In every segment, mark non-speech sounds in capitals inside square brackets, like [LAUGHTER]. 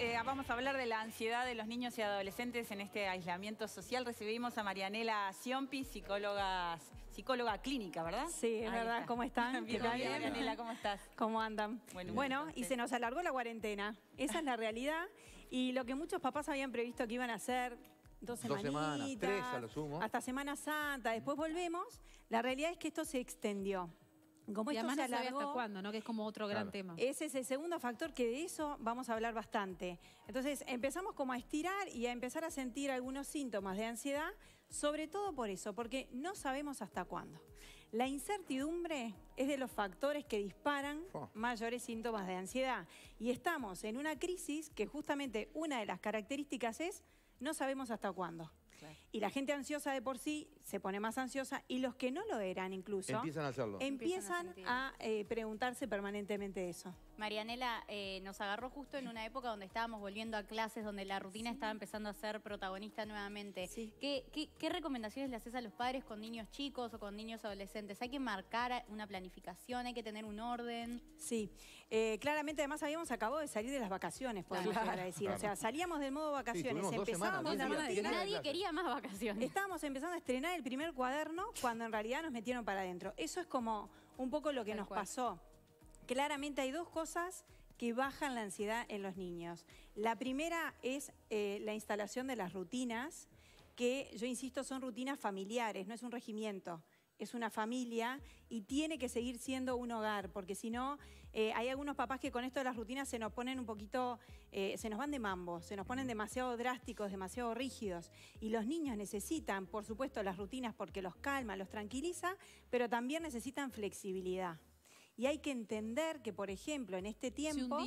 Eh, vamos a hablar de la ansiedad de los niños y adolescentes en este aislamiento social. Recibimos a Marianela Sionpi, psicóloga, psicóloga clínica, ¿verdad? Sí, es verdad. ¿Cómo están? [LAUGHS] Bien, Marianela, ¿cómo estás? ¿Cómo andan? Bueno, y se nos alargó la cuarentena. Esa es la realidad. Y lo que muchos papás habían previsto que iban a hacer, dos, semanas, tres Hasta Semana Santa, después volvemos. La realidad es que esto se extendió como y esto se no hasta cuándo, ¿no? Que es como otro gran tema. Ese es el segundo factor que de eso vamos a hablar bastante. Entonces, empezamos como a estirar y a empezar a sentir algunos síntomas de ansiedad, sobre todo por eso, porque no sabemos hasta cuándo. La incertidumbre es de los factores que disparan oh. mayores síntomas de ansiedad. Y estamos en una crisis que justamente una de las características es no sabemos hasta cuándo. Y la gente ansiosa de por sí se pone más ansiosa y los que no lo eran incluso... Empiezan a hacerlo. Empiezan, eh, preguntarse permanentemente eso. Marianela, eh, nos agarró justo en una época donde estábamos volviendo a clases, donde la rutina estaba empezando a ser protagonista nuevamente. ¿Qué, recomendaciones le haces a los padres con niños chicos o con niños adolescentes? ¿Hay que marcar una planificación? ¿Hay que tener un orden? Sí. Eh, claramente, además, habíamos acabado de salir de las vacaciones, podemos claro. decir. O sea, salíamos del modo vacaciones, sí, empezábamos... la nadie quería más vacaciones. Estábamos empezando a estrenar el primer cuaderno cuando en realidad nos metieron para adentro. Eso es como un poco lo que nos pasó. Claramente hay dos cosas que bajan la ansiedad en los niños. La primera es eh, la instalación de las rutinas, que yo insisto son rutinas familiares, no es un regimiento es una familia y tiene que seguir siendo un hogar, porque si no, eh, hay algunos papás que con esto de las rutinas se nos ponen un poquito, eh, se nos van de mambo, se nos ponen demasiado drásticos, demasiado rígidos. Y los niños necesitan, por supuesto, las rutinas porque los calma, los tranquiliza, pero también necesitan flexibilidad. Y hay que entender que, por ejemplo, en este tiempo...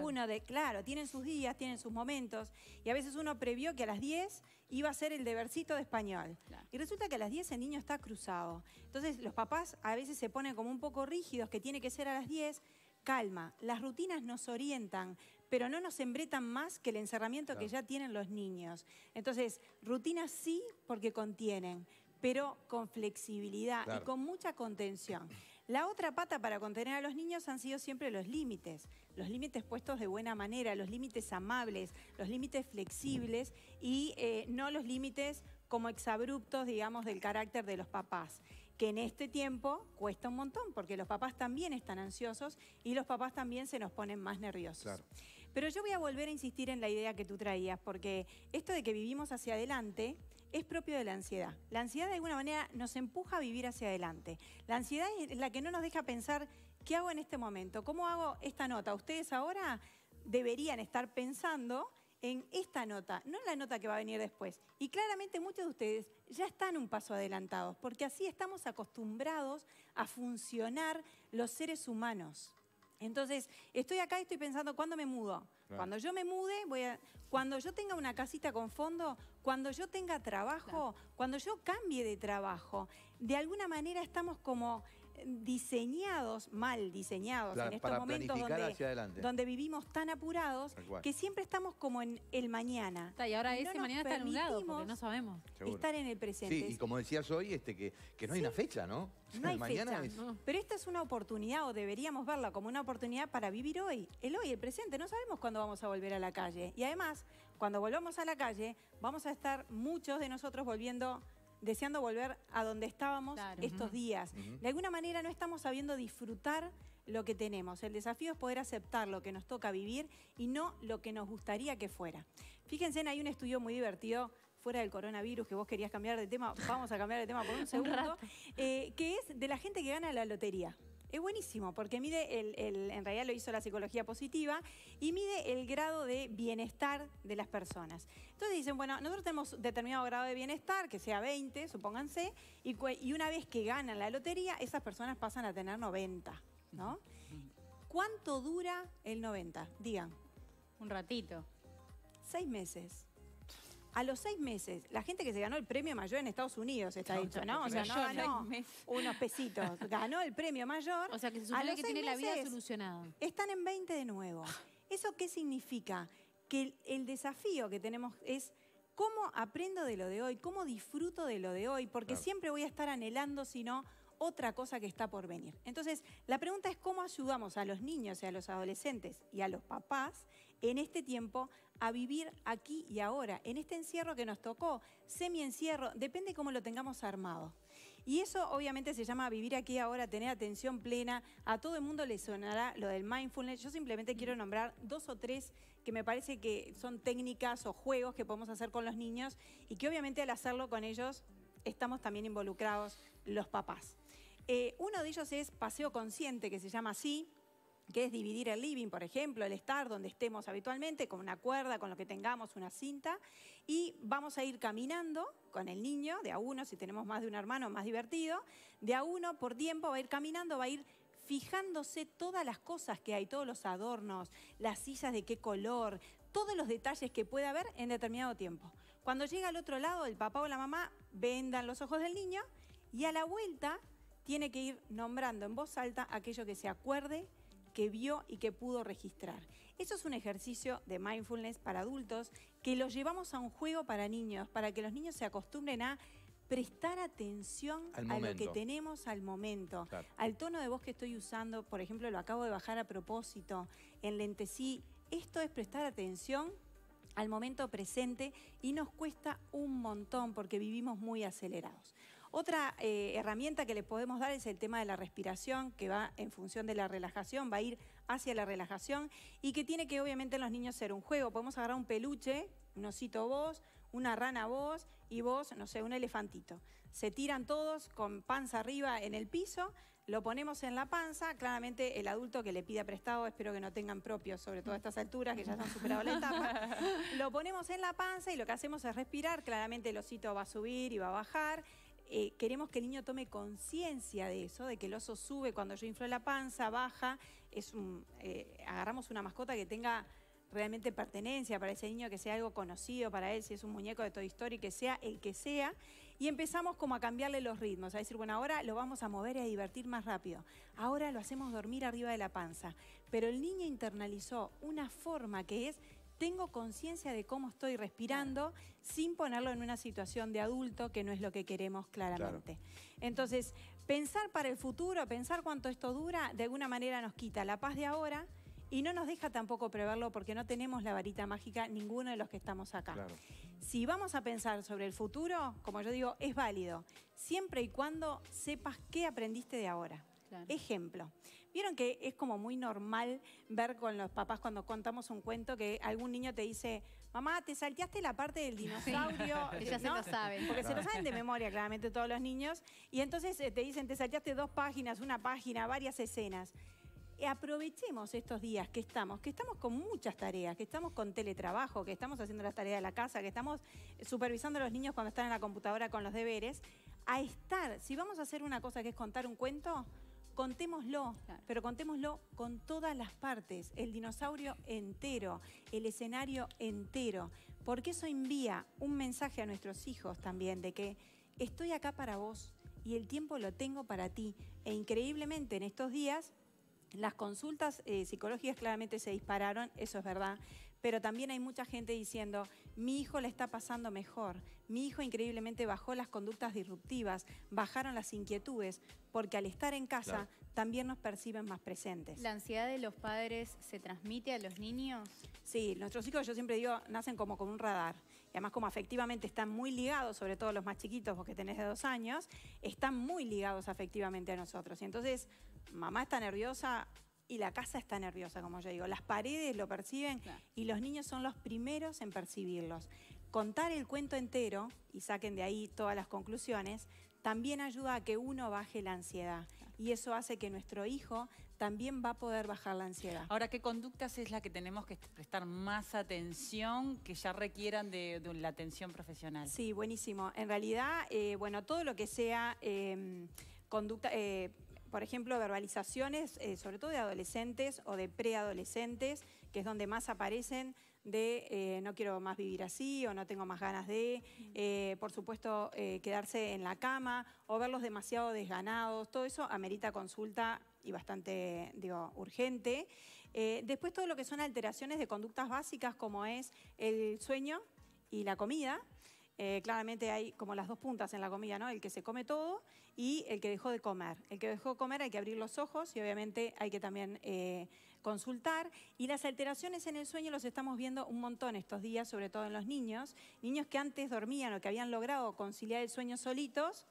Uno de, claro, tienen sus días, tienen sus momentos. Y a veces uno previó que a las 10 iba a ser el debercito de español. Y resulta que a las 10 el niño está cruzado. Entonces los papás a veces se ponen como un poco rígidos, que tiene que ser a las 10. Calma, las rutinas nos orientan, pero no nos embretan más que el encerramiento que ya tienen los niños. Entonces, rutinas sí porque contienen, pero con flexibilidad y con mucha contención. La otra pata para contener a los niños han sido siempre los límites, los límites puestos de buena manera, los límites amables, los límites flexibles y eh, no los límites como exabruptos, digamos, del carácter de los papás, que en este tiempo cuesta un montón, porque los papás también están ansiosos y los papás también se nos ponen más nerviosos. Pero yo voy a volver a insistir en la idea que tú traías, porque esto de que vivimos hacia adelante es propio de la ansiedad. La ansiedad de alguna manera nos empuja a vivir hacia adelante. La ansiedad es la que no nos deja pensar qué hago en este momento, cómo hago esta nota. Ustedes ahora deberían estar pensando en esta nota, no en la nota que va a venir después. Y claramente muchos de ustedes ya están un paso adelantados, porque así estamos acostumbrados a funcionar los seres humanos. Entonces, estoy acá y estoy pensando, ¿cuándo me mudo? Cuando yo me mude, voy cuando yo tenga una casita con fondo, cuando yo tenga trabajo, cuando yo cambie de trabajo, de alguna manera estamos como diseñados, mal diseñados en estos momentos donde, vivimos tan apurados que siempre estamos como en el mañana. y ahora ese mañana está lado, porque no sabemos. Estar en el presente. Sí, y como decías hoy, este, que, no hay una fecha, ¿no? No hay mañana pero esta es una oportunidad o deberíamos verla como una oportunidad para vivir hoy, el hoy, el presente. No sabemos cuándo vamos a volver a la calle y además, cuando volvamos a la calle, vamos a estar muchos de nosotros volviendo deseando volver a donde estábamos estos días. De alguna manera no estamos sabiendo disfrutar lo que tenemos. El desafío es poder aceptar lo que nos toca vivir y no lo que nos gustaría que fuera. Fíjense, hay un estudio muy divertido fuera del coronavirus, que vos querías cambiar de tema, vamos a cambiar de tema por un [LAUGHS] segundo, eh, que es de la gente que gana la lotería. Es buenísimo porque mide, el, en realidad lo hizo la psicología positiva, y mide el grado de bienestar de las personas. Entonces dicen, bueno, nosotros tenemos determinado grado de bienestar, que sea 20, supónganse, y, y una vez que ganan la lotería, esas personas pasan a tener 90, ¿no? ¿Cuánto dura el 90? Digan. Un ratito. Seis meses. A los seis meses, la gente que se ganó el premio mayor en Estados Unidos, está dicho, ¿no? O sea, unos pesitos. [LAUGHS] Ganó el premio mayor. O sea, que se supone que tiene la vida solucionada. Están en 20 de nuevo. Ah. ¿Eso qué significa? Que el, desafío que tenemos es cómo aprendo de lo de hoy, cómo disfruto de lo de hoy, porque siempre voy a estar anhelando, si no otra cosa que está por venir. Entonces, la pregunta es cómo ayudamos a los niños y a los adolescentes y a los papás en este tiempo a vivir aquí y ahora, en este encierro que nos tocó, semi-encierro, depende cómo lo tengamos armado. Y eso obviamente se llama vivir aquí y ahora, tener atención plena. A todo el mundo le sonará lo del mindfulness. Yo simplemente quiero nombrar dos o tres que me parece que son técnicas o juegos que podemos hacer con los niños y que obviamente al hacerlo con ellos estamos también involucrados los papás. Eh, uno de ellos es paseo consciente, que se llama así, que es dividir el living, por ejemplo, el estar donde estemos habitualmente, con una cuerda, con lo que tengamos, una cinta, y vamos a ir caminando con el niño, de a uno, si tenemos más de un hermano, más divertido, de a uno por tiempo va a ir caminando, va a ir fijándose todas las cosas que hay, todos los adornos, las sillas de qué color, todos los detalles que puede haber en determinado tiempo. Cuando llega al otro lado, el papá o la mamá vendan los ojos del niño y a la vuelta tiene que ir nombrando en voz alta aquello que se acuerde, que vio y que pudo registrar. Eso es un ejercicio de mindfulness para adultos que lo llevamos a un juego para niños, para que los niños se acostumbren a prestar atención a lo que tenemos al momento, al tono de voz que estoy usando, por ejemplo, lo acabo de bajar a propósito, en lentecí. Esto es prestar atención al momento presente y nos cuesta un montón porque vivimos muy acelerados. Otra eh, herramienta que le podemos dar es el tema de la respiración, que va en función de la relajación, va a ir hacia la relajación y que tiene que obviamente en los niños ser un juego. Podemos agarrar un peluche, un osito vos, una rana vos y vos, no sé, un elefantito. Se tiran todos con panza arriba en el piso, lo ponemos en la panza, claramente el adulto que le pida prestado, espero que no tengan propios, sobre todo a estas alturas que ya han superado la etapa, [LAUGHS] lo ponemos en la panza y lo que hacemos es respirar, claramente el osito va a subir y va a bajar eh, queremos que el niño tome conciencia de eso, de que el oso sube cuando yo inflo la panza, baja, es un, eh, agarramos una mascota que tenga realmente pertenencia para ese niño, que sea algo conocido para él, si es un muñeco de Toy Story, que sea el que sea. Y empezamos como a cambiarle los ritmos, a decir, bueno, ahora lo vamos a mover y a divertir más rápido. Ahora lo hacemos dormir arriba de la panza. Pero el niño internalizó una forma que es tengo conciencia de cómo estoy respirando sin ponerlo en una situación de adulto que no es lo que queremos claramente. Entonces, pensar para el futuro, pensar cuánto esto dura, de alguna manera nos quita la paz de ahora y no nos deja tampoco preverlo porque no tenemos la varita mágica ninguno de los que estamos acá. Si vamos a pensar sobre el futuro, como yo digo, es válido, siempre y cuando sepas qué aprendiste de ahora. Ejemplo, Vieron que es como muy normal ver con los papás cuando contamos un cuento que algún niño te dice, mamá, te salteaste la parte del dinosaurio. [LAUGHS] se lo saben. Porque se lo saben de memoria, claramente, todos los niños. Y entonces eh, te dicen, te salteaste dos páginas, una página, varias escenas aprovechemos estos días que estamos, que estamos con muchas tareas, que estamos con teletrabajo, que estamos haciendo las tareas de la casa, que estamos supervisando a los niños cuando están en la computadora con los deberes, a estar, si vamos a hacer una cosa que es contar un cuento, Contémoslo, pero contémoslo con todas las partes, el dinosaurio entero, el escenario entero, porque eso envía un mensaje a nuestros hijos también de que estoy acá para vos y el tiempo lo tengo para ti. E increíblemente en estos días las consultas eh, psicológicas claramente se dispararon, eso es verdad, pero también hay mucha gente diciendo, mi hijo le está pasando mejor, mi hijo increíblemente bajó las conductas disruptivas, bajaron las inquietudes, porque al estar en casa también nos perciben más presentes. ¿La ansiedad de los padres se transmite a los niños? Sí, nuestros hijos, yo siempre digo, nacen como con un radar. Y además como afectivamente están muy ligados, sobre todo los más chiquitos, porque tenés de dos años, están muy ligados afectivamente a nosotros. Y entonces, mamá está nerviosa, y la casa está nerviosa, como yo digo. Las paredes lo perciben y los niños son los primeros en percibirlos. Contar el cuento entero y saquen de ahí todas las conclusiones también ayuda a que uno baje la ansiedad y eso hace que nuestro hijo también va a poder bajar la ansiedad. Ahora, ¿qué conductas es la que tenemos que prestar más atención que ya requieran de, la atención profesional? Sí, buenísimo. En realidad, eh, bueno, todo lo que sea em, conducta... Eh, por ejemplo, verbalizaciones, eh, sobre todo de adolescentes o de preadolescentes, que es donde más aparecen de eh, no quiero más vivir así o no tengo más ganas de, eh, por supuesto, quedarse en la cama o verlos demasiado desganados. Todo eso amerita consulta y bastante, digo, urgente. después todo lo que son alteraciones de conductas básicas como es el sueño y la comida. claramente hay como las dos puntas en la comida, ¿no? El que se come todo y el que dejó de comer. El que dejó de comer hay que abrir los ojos y obviamente hay que también eh, consultar. Y las alteraciones en el sueño los estamos viendo un montón estos días, sobre todo en los niños. Niños que antes dormían o que habían logrado conciliar el sueño solitos,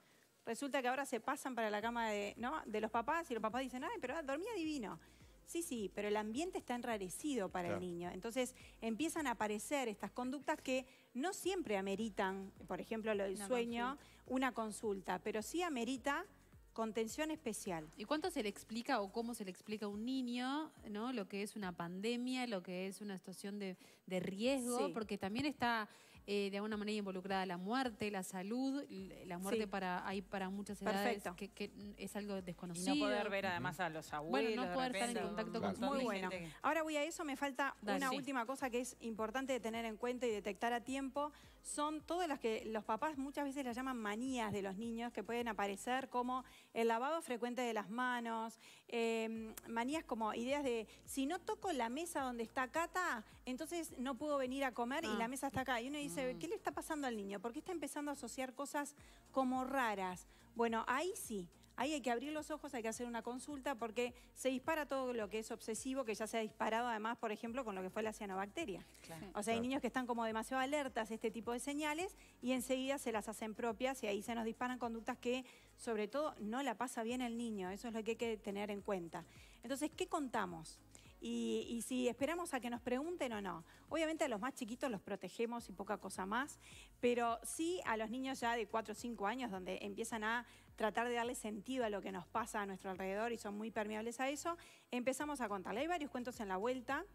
resulta que ahora se pasan para la cama de, ¿no? de los papás y los papás dicen, ay, pero dormía divino. Sí, sí, pero el ambiente está enrarecido para el niño. Entonces empiezan a aparecer estas conductas que no siempre ameritan, por ejemplo, lo del sueño, una consulta, pero sí amerita contención especial. ¿Y cuánto se le explica o cómo se le explica a un niño ¿no? lo que es una pandemia, lo que es una situación de, riesgo? Porque también está eh, de alguna manera involucrada la muerte, la salud, la muerte para hay para muchas edades que, es algo desconocido. no poder ver además a los abuelos. Bueno, no poder estar en contacto con Muy bueno. Ahora voy a eso, me falta una última cosa que es importante tener en cuenta y detectar a tiempo son todas las que los papás muchas veces las llaman manías de los niños que pueden aparecer como el lavado frecuente de las manos, em, manías como ideas de si no toco la mesa donde está Cata, entonces no puedo venir a comer y ah. la mesa está acá. Y uno dice, mm. ¿qué le está pasando al niño? ¿Por qué está empezando a asociar cosas como raras? Bueno, ahí sí Ahí hay que abrir los ojos, hay que hacer una consulta porque se dispara todo lo que es obsesivo, que ya se ha disparado además, por ejemplo, con lo que fue la cianobacteria. O sea, hay niños que están como demasiado alertas a este tipo de señales y enseguida se las hacen propias y ahí se nos disparan conductas que sobre todo no la pasa bien el niño. Eso es lo que hay que tener en cuenta. Entonces, ¿qué contamos? Y, si esperamos a que nos pregunten o no. Obviamente a los más chiquitos los protegemos y poca cosa más, pero sí a los niños ya de 4 o 5 años donde empiezan a tratar de darle sentido a lo que nos pasa a nuestro alrededor y son muy permeables a eso, empezamos a contarle. Hay varios cuentos en la vuelta.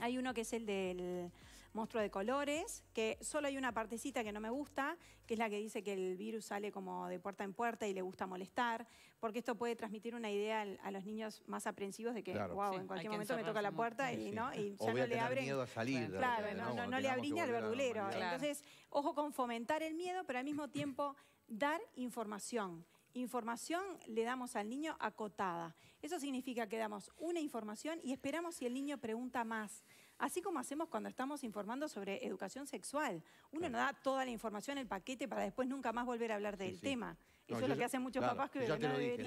Hay uno que es el del monstruo de colores, que solo hay una partecita que no me gusta, que es la que dice que el virus sale como de puerta en puerta y le gusta molestar, porque esto puede transmitir una idea a los niños más aprensivos de que, wow, en cualquier momento me toca la puerta y, ¿no? ya no le abre. miedo a salir. Claro, no, le abrí al verdulero. Entonces, ojo con fomentar el miedo, pero al mismo [COUGHS] tiempo dar información información le damos al niño acotada. Eso significa que damos una información y esperamos si el niño pregunta más. Así como hacemos cuando estamos informando sobre educación sexual. Uno no da toda la información, el paquete, para después nunca más volver a hablar del tema. Eso es lo que hacen muchos papás que no lo dije,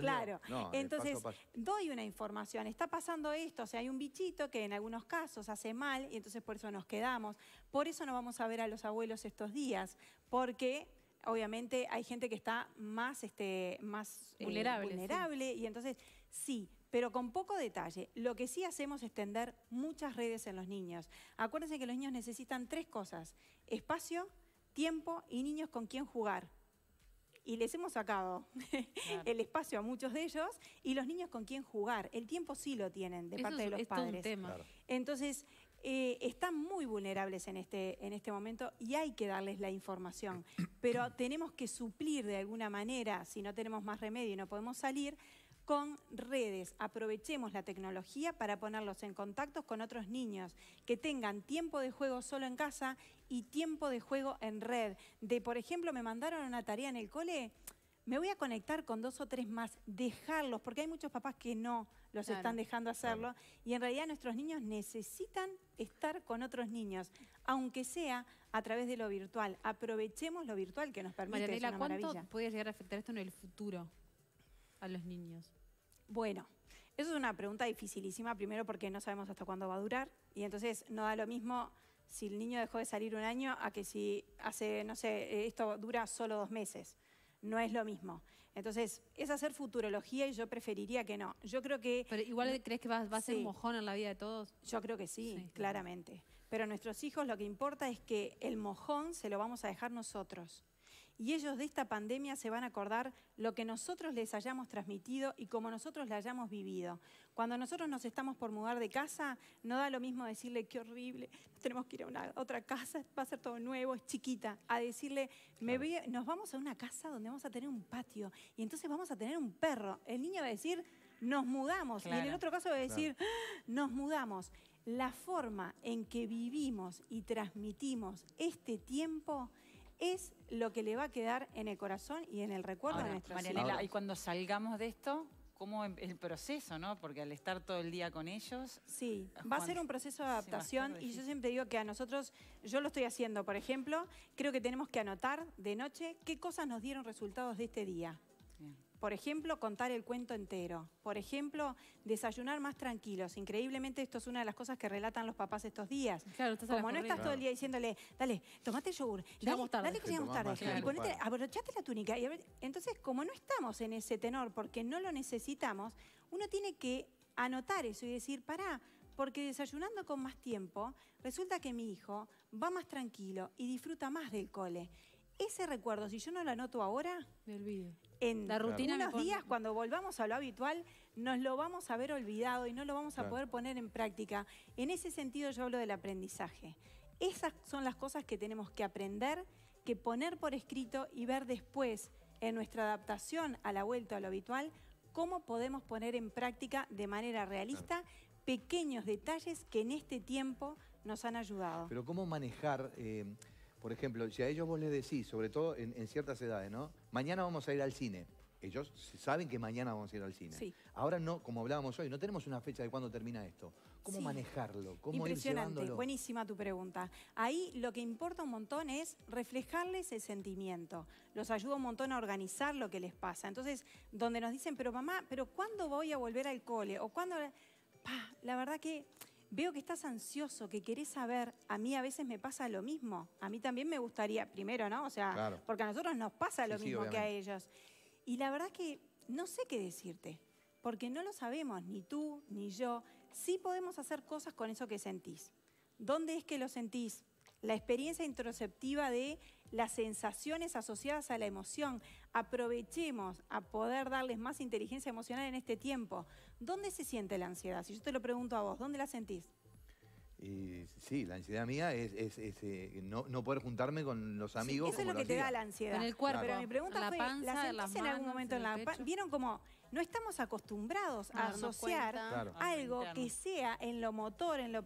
Claro. Entonces, doy una información. Está pasando esto, o sea, hay un bichito que en algunos casos hace mal y entonces por eso nos quedamos. Por eso no vamos a ver a los abuelos estos días, porque obviamente hay gente que está más, este, más eh, vulnerable, y entonces sí, pero con poco detalle. Lo que sí hacemos es tender muchas redes en los niños. Acuérdense que los niños necesitan tres cosas, espacio, tiempo y niños con quien jugar. Y les hemos sacado [LAUGHS] el espacio a muchos de ellos y los niños con quien jugar. El tiempo sí lo tienen de parte de los padres. Entonces, eh, están muy vulnerables en este, en este momento y hay que darles la información. [CLEARS THROAT] Pero tenemos que suplir de alguna manera, si no tenemos más remedio y no podemos salir, con redes. Aprovechemos la tecnología para ponerlos en contacto con otros niños que tengan tiempo de juego solo en casa y tiempo de juego en red. De, por ejemplo, me mandaron una tarea en el cole, me voy a conectar con dos o tres más, dejarlos, porque hay muchos papás que no los están dejando hacerlo y en realidad nuestros niños necesitan estar con otros niños, aunque sea a través de lo virtual. Aprovechemos lo virtual que nos permite. la ¿cuánto maravilla? puede llegar a afectar esto en el futuro? a los niños? Bueno, eso es una pregunta dificilísima, primero porque no sabemos hasta cuándo va a durar y entonces no da lo mismo si el niño dejó de salir un año a que si hace, no sé, eh, esto dura solo dos meses. No es lo mismo. Entonces, es hacer futurología y yo preferiría que no. Yo creo que... Pero igual crees que va, a ser mojón en la vida de todos. Yo creo que sí, claramente. Pero a nuestros hijos lo que importa es que el mojón se lo vamos a dejar nosotros y ellos de esta pandemia se van a acordar lo que nosotros les hayamos transmitido y como nosotros la hayamos vivido. Cuando nosotros nos estamos por mudar de casa, no da lo mismo decirle qué horrible, tenemos que ir a una, otra casa, va a ser todo nuevo, es chiquita, a decirle, me nos vamos a una casa donde vamos a tener un patio y entonces vamos a tener un perro. El niño va a decir, nos mudamos. Y en el otro caso va a decir, ah, nos mudamos. La forma en que vivimos y transmitimos este tiempo es lo que le va a quedar en el corazón y en el recuerdo de nuestros Marianela, y cuando salgamos de esto, ¿cómo em-, el proceso, no? Porque al estar todo el día con ellos... Sí, eh, va a ser un proceso de adaptación y yo siempre digo que a nosotros, yo lo estoy haciendo, por ejemplo, creo que tenemos que anotar de noche qué cosas nos dieron resultados de este día. Por ejemplo, contar el cuento entero. Por ejemplo, desayunar más tranquilos. Increíblemente esto es una de las cosas que relatan los papás estos días. Claro, Como no estás todo el día diciéndole, dale, tomate yogur, dale, dale que llegamos tarde. la túnica. entonces, como no estamos en ese tenor porque no lo necesitamos, uno tiene que anotar eso y decir, pará, porque desayunando con más tiempo, resulta que mi hijo va más tranquilo y disfruta más del cole ese recuerdo, si yo no lo anoto ahora, En la días, cuando volvamos a lo habitual, nos lo vamos a haber olvidado y no lo vamos a poder poner en práctica. En ese sentido yo hablo del aprendizaje. Esas son las cosas que tenemos que aprender, que poner por escrito y ver después en nuestra adaptación a la vuelta a lo habitual, cómo podemos poner en práctica de manera realista pequeños detalles que en este tiempo nos han ayudado. Pero cómo manejar... Eh, por ejemplo, si a ellos vos les decís, sobre todo en, ciertas edades, ¿no? Mañana vamos a ir al cine ellos saben que mañana vamos a ir al cine. Ahora no, como hablábamos hoy, no tenemos una fecha de cuándo termina esto. ¿Cómo manejarlo? ¿Cómo Impresionante, buenísima tu pregunta. Ahí lo que importa un montón es reflejarles el sentimiento. Los ayuda un montón a organizar lo que les pasa. Entonces, donde nos dicen, pero mamá, pero ¿cuándo voy a volver al cole? O cuándo... la verdad que Veo que estás ansioso, que querés saber. A mí a veces me pasa lo mismo. A mí también me gustaría, primero, ¿no? O sea, porque a nosotros nos pasa lo mismo que a ellos. Y la verdad que no sé qué decirte, porque no lo sabemos, ni tú, ni yo. Sí podemos hacer cosas con eso que sentís. ¿Dónde es que lo sentís? la experiencia introceptiva de las sensaciones asociadas a la emoción. Aprovechemos a poder darles más inteligencia emocional en este tiempo. ¿Dónde se siente la ansiedad? Si yo te lo pregunto a vos, ¿dónde la sentís? Y sí, la ansiedad mía es, eh, no, poder juntarme con los amigos. eso es lo que te da la ansiedad. En el cuerpo. Pero mi pregunta la ¿la en algún momento en, la ¿Vieron cómo no estamos acostumbrados a, asociar algo que sea en lo motor, en lo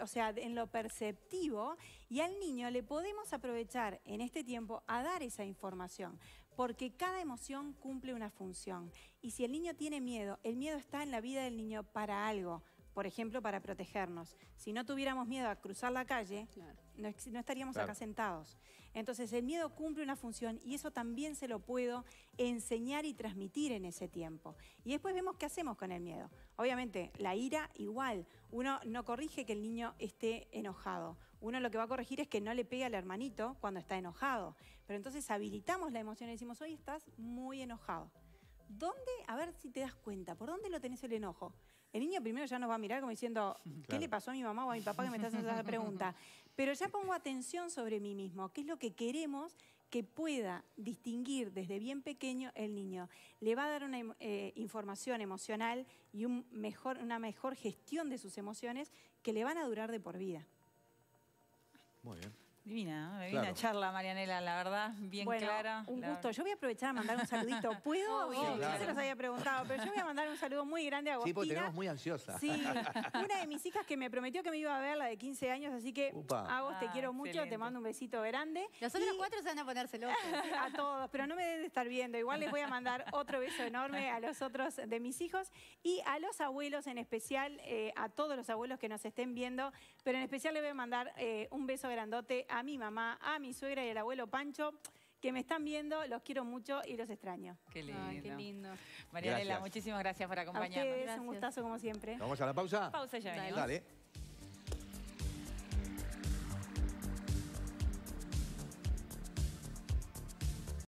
o sea, en lo perceptivo, y al niño le podemos aprovechar en este tiempo a dar esa información? porque cada emoción cumple una función. Y si el niño tiene miedo, el miedo está en la vida del niño para algo, por ejemplo, para protegernos. Si no tuviéramos miedo a cruzar la calle, no, estaríamos acá sentados. Entonces, el miedo cumple una función y eso también se lo puedo enseñar y transmitir en ese tiempo. Y después vemos qué hacemos con el miedo. Obviamente, la ira igual. Uno no corrige que el niño esté enojado. Uno lo que va a corregir es que no le pegue al hermanito cuando está enojado. Pero entonces habilitamos la emoción y decimos, hoy estás muy enojado. ¿dónde, a ver si te das cuenta, por dónde lo tenés el enojo? El niño primero ya nos va a mirar como diciendo, [LAUGHS] ¿qué le pasó a mi mamá o a mi papá que me está haciendo esa pregunta? [LAUGHS] Pero ya pongo atención sobre mí mismo, qué es lo que queremos que pueda distinguir desde bien pequeño el niño. Le va a dar una em, eh, información emocional y un mejor, una mejor gestión de sus emociones que le van a durar de por vida. Muy bien. Divina, divina charla, Marianela, la verdad, bien clara. Un gusto. Yo voy a aprovechar a mandar un saludito. [LAUGHS] ¿Puedo? No se los había preguntado, pero yo voy a mandar un saludo muy grande a Agostina. Sí, porque tenemos muy ansiosa. Sí, [LAUGHS] una de mis hijas que me prometió que me iba a ver, la de 15 años, así que, a Agos, te ah, quiero mucho, te mando un besito grande. Los otros cuatro se van a ponérselo. [LAUGHS] a todos, pero no me deben de estar viendo. Igual les voy a mandar otro beso enorme a los otros de mis hijos y a los abuelos en especial, eh, a todos los abuelos que nos estén viendo, pero en especial les voy a mandar eh, un beso grandote a mi mamá, a mi suegra y al abuelo Pancho que me están viendo, los quiero mucho y los extraño. Qué lindo. Ay, María muchísimas gracias por acompañarnos. A ustedes, gracias. un gustazo como siempre. Vamos a la pausa. Pausa ya. Dale.